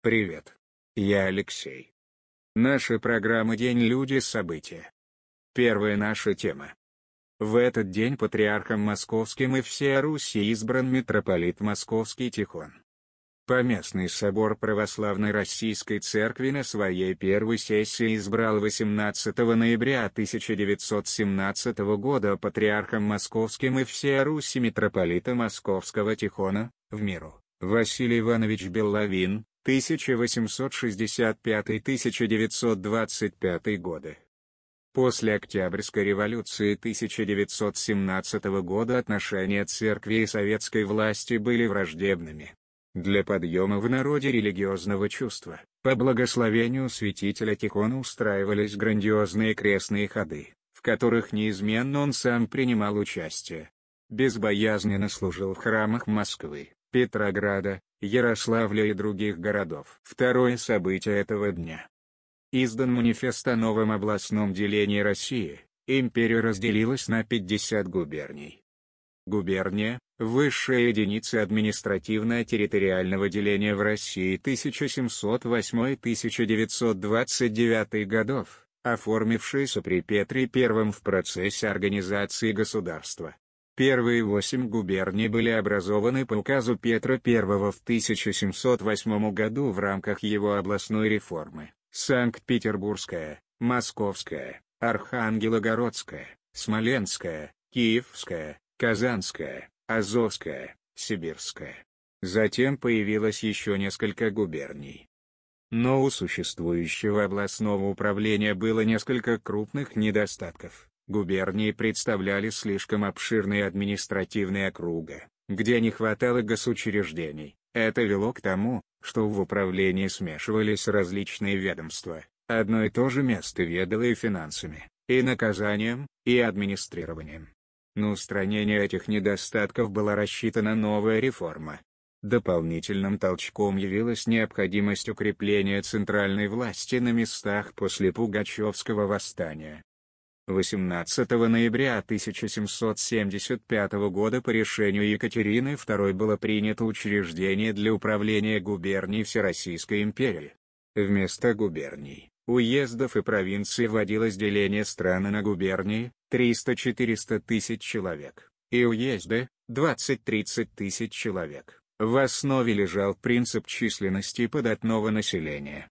Привет. Я Алексей. Наша программа «День. Люди. События». Первая наша тема. В этот день патриархом московским и всея Руси избран митрополит Московский Тихон. Поместный собор Православной Российской Церкви на своей первой сессии избрал 18 ноября 1917 года патриархом московским и всея Руси митрополита Московского Тихона, в миру, Василий Иванович Беллавин, 1865-1925 годы. После Октябрьской революции 1917 года отношения церкви и советской власти были враждебными. Для подъема в народе религиозного чувства, по благословению святителя Тихона устраивались грандиозные крестные ходы, в которых неизменно он сам принимал участие. Безбоязненно служил в храмах Москвы, Петрограда, Ярославля и других городов. Второе событие этого дня. Издан манифест о новом областном делении России, империя разделилась на 50 губерний. Губерния – высшая единица административно-территориального деления в России 1708-1929 годов, оформившаяся при Петре I в процессе организации государства. Первые восемь губерний были образованы по указу Петра I в 1708 году в рамках его областной реформы. Санкт-Петербургская, Московская, Архангелогородская, Смоленская, Киевская, Казанская, Азовская, Сибирская. Затем появилось еще несколько губерний. Но у существующего областного управления было несколько крупных недостатков губернии представляли слишком обширные административные округа, где не хватало госучреждений. Это вело к тому, что в управлении смешивались различные ведомства, одно и то же место ведало и финансами, и наказанием, и администрированием. На устранение этих недостатков была рассчитана новая реформа. Дополнительным толчком явилась необходимость укрепления центральной власти на местах после Пугачевского восстания, 18 ноября 1775 года по решению Екатерины II было принято учреждение для управления губерний Всероссийской империи. Вместо губерний, уездов и провинций вводилось деление страны на губернии, 300-400 тысяч человек, и уезды, 20-30 тысяч человек. В основе лежал принцип численности податного населения.